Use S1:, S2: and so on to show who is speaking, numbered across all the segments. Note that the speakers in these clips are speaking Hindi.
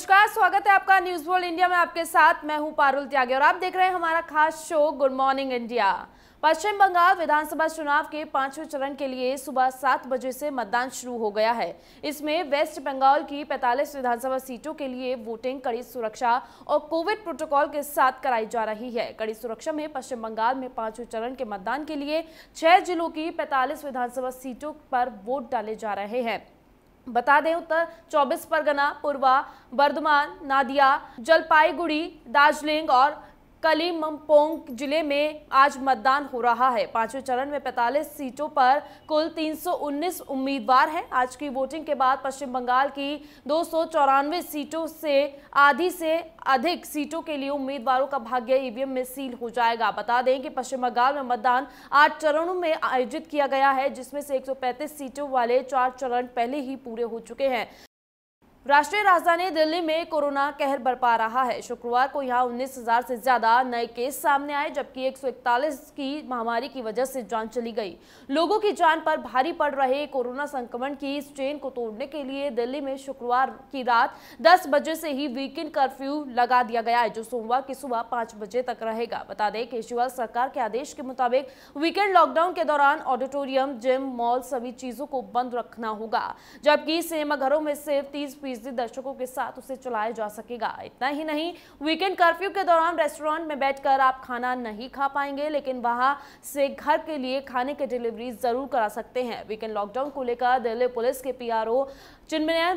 S1: नमस्कार स्वागत है आपका न्यूज वर्ल्ड इंडिया में आपके साथ मैं हूं पारुल त्यागी और आप देख रहे हैं हमारा खास show good morning India Paschim Bengal विधानसभा चुनाव के पांचवें चरण के लिए सुबह सात बजे से मतदान शुरू हो गया है इसमें वेस्ट बंगाल की 45 विधानसभा सीटों के लिए वोटिंग कड़ी सुरक्षा और कोविड प्रोटोकॉल के साथ कराई जा रही है कड़ी सुरक्षा में पश्चिम बंगाल में पांचवें चरण के मतदान के लिए छह जिलों की 45 विधानसभा सीटों पर वोट डाले जा रहे हैं बता दें उत्तर चौबीस परगना पूर्वा बर्धमान नादिया जलपाईगुड़ी दार्जिलिंग और कलीमपोंग जिले में आज मतदान हो रहा है पांचवें चरण में 45 सीटों पर कुल 319 उम्मीदवार हैं आज की वोटिंग के बाद पश्चिम बंगाल की दो सीटों से आधी से अधिक सीटों के लिए उम्मीदवारों का भाग्य ईवीएम में सील हो जाएगा बता दें कि पश्चिम बंगाल में मतदान आठ चरणों में आयोजित किया गया है जिसमें से एक सीटों वाले चार चरण पहले ही पूरे हो चुके हैं राष्ट्रीय राजधानी दिल्ली में कोरोना कहर बरपा रहा है शुक्रवार को यहां उन्नीस हजार से ज्यादा नए केस सामने आए जबकि 141 की महामारी की वजह से जान चली गई लोगों की जान पर भारी पड़ रहे कोरोना संक्रमण की इस चेन को तोड़ने के लिए दिल्ली में शुक्रवार की रात 10 बजे से ही वीकेंड कर्फ्यू लगा दिया गया है जो सोमवार की सुबह पांच बजे तक रहेगा बता दें केजरीवाल सरकार के आदेश के मुताबिक वीकेंड लॉकडाउन के दौरान ऑडिटोरियम जिम मॉल सभी चीजों को बंद रखना होगा जबकि सिनेमाघरों में सिर्फ तीस फीसद फीसदी दर्शकों के साथ उसे चलाया जा सकेगा इतना ही नहीं वीकेंड कर्फ्यू के दौरान रेस्टोरेंट में बैठकर आप खाना नहीं खा पाएंगे लेकिन वहां से घर के लिए खाने की डिलीवरी जरूर करा सकते हैं वीकेंड लॉकडाउन को लेकर दिल्ली पुलिस के पी आर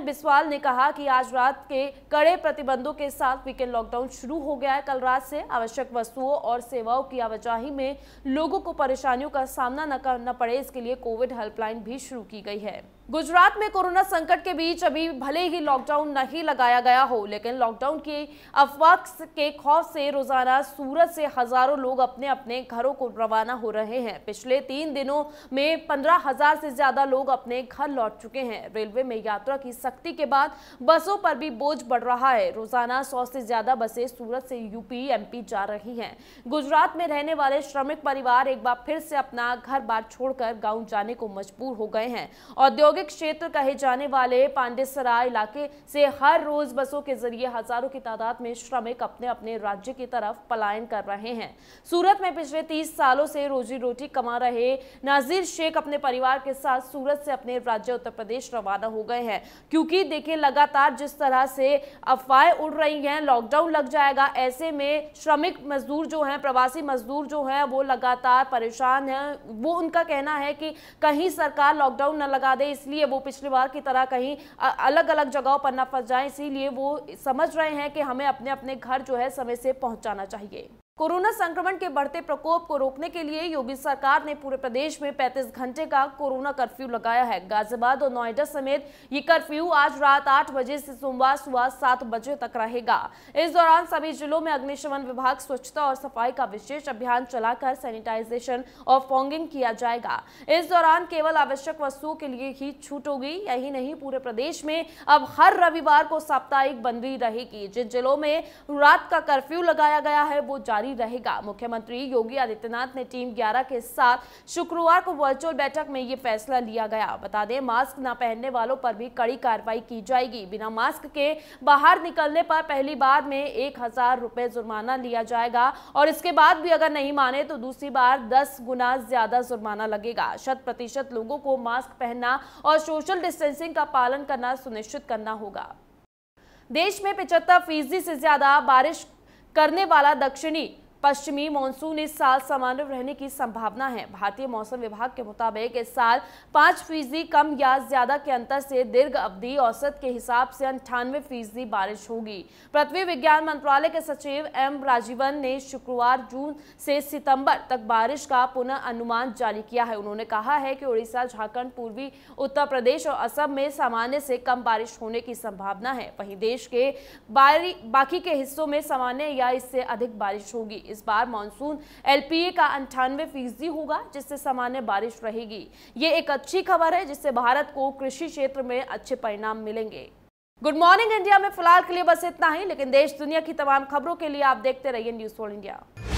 S1: बिस्वाल ने कहा कि आज रात के कड़े प्रतिबंधों के साथ वीकेंड लॉकडाउन शुरू हो गया है कल रात से आवश्यक वस्तुओं और सेवाओं की आवाजाही में लोगों को परेशानियों का सामना न करना पड़े इसके लिए कोविड हेल्पलाइन भी शुरू की गई है गुजरात में कोरोना संकट के बीच अभी भले ही लॉकडाउन नहीं लगाया गया हो लेकिन लॉकडाउन की अफवाह के खौफ से रोजाना सूरत से हजारों लोग अपने अपने घरों को रवाना हो रहे हैं पिछले तीन दिनों में पंद्रह हजार से ज्यादा लोग अपने घर लौट चुके हैं रेलवे में यात्रा की सख्ती के बाद बसों पर भी बोझ बढ़ रहा है रोजाना सौ से ज्यादा बसें सूरत से यूपी एम जा रही है गुजरात में रहने वाले श्रमिक परिवार एक बार फिर से अपना घर बार छोड़कर गाँव जाने को मजबूर हो गए हैं औद्योगिक औद्योगिक क्षेत्र कहे जाने वाले पांडेसराय इलाके से हर रोज बसों के जरिए हजारों की तादाद में श्रमिक अपने अपने राज्य की तरफ पलायन कर रहे हैं सूरत में पिछले तीस सालों से रोजी रोटी कमा रहे नाजिर शेख अपने परिवार के साथ सूरत से अपने राज्य उत्तर प्रदेश रवाना हो गए हैं क्योंकि देखिये लगातार जिस तरह से अफवाहें उड़ रही है लॉकडाउन लग जाएगा ऐसे में श्रमिक मजदूर जो है प्रवासी मजदूर जो है वो लगातार परेशान है वो उनका कहना है कि कहीं सरकार लॉकडाउन न लगा दे इस इसलिए वो पिछली बार की तरह कहीं अलग अलग जगहों पर ना फंस जाए इसीलिए वो समझ रहे हैं कि हमें अपने अपने घर जो है समय से पहुंचाना चाहिए कोरोना संक्रमण के बढ़ते प्रकोप को रोकने के लिए योगी सरकार ने पूरे प्रदेश में 35 घंटे का कोरोना कर्फ्यू लगाया है गाजियाबाद और नोएडा समेत ये कर्फ्यू आज रात 8 बजे से सोमवार सुबह 7 बजे तक रहेगा इस दौरान सभी जिलों में अग्निशमन विभाग स्वच्छता और सफाई का विशेष अभियान चलाकर सैनिटाइजेशन और फॉगिंग किया जाएगा इस दौरान केवल आवश्यक वस्तुओं के लिए ही छूट होगी यही नहीं पूरे प्रदेश में अब हर रविवार को साप्ताहिक बंदी रहेगी जिन जिलों में रात का कर्फ्यू लगाया गया है वो जारी रहेगा मुख्यमंत्री योगी आदित्यनाथ ने टीम 11 के साथ शुक्रवार को वर्चुअल बैठक में ये फैसला लिया गया बता दें मास्क न पहनने वालों पर भी कड़ी कार्रवाई की जाएगी बिना मास्क के बाहर निकलने पर पहली बार में एक हजार जुर्माना लिया जाएगा और इसके बाद भी अगर नहीं माने तो दूसरी बार दस गुना ज्यादा जुर्माना लगेगा शत प्रतिशत लोगों को मास्क पहनना और सोशल डिस्टेंसिंग का पालन करना सुनिश्चित करना होगा देश में पिछहत्तर फीसदी से ज्यादा बारिश करने वाला दक्षिणी पश्चिमी मानसून इस साल सामान्य रहने की संभावना है भारतीय मौसम विभाग के मुताबिक इस साल पांच फीसदी कम या ज्यादा के अंतर से दीर्घ अवधि औसत के हिसाब से अंठानवे फीसदी बारिश होगी पृथ्वी विज्ञान मंत्रालय के सचिव एम राजीवन ने शुक्रवार जून से सितंबर तक बारिश का पुनः अनुमान जारी किया है उन्होंने कहा है कि उड़ीसा झारखंड पूर्वी उत्तर प्रदेश और असम में सामान्य से कम बारिश होने की संभावना है वहीं देश के बाकी के हिस्सों में सामान्य या इससे अधिक बारिश होगी इस बार मानसून एलपीए का अंठानवे फीसदी होगा जिससे सामान्य बारिश रहेगी ये एक अच्छी खबर है जिससे भारत को कृषि क्षेत्र में अच्छे परिणाम मिलेंगे गुड मॉर्निंग इंडिया में फिलहाल के लिए बस इतना ही लेकिन देश दुनिया की तमाम खबरों के लिए आप देखते रहिए न्यूज फॉर इंडिया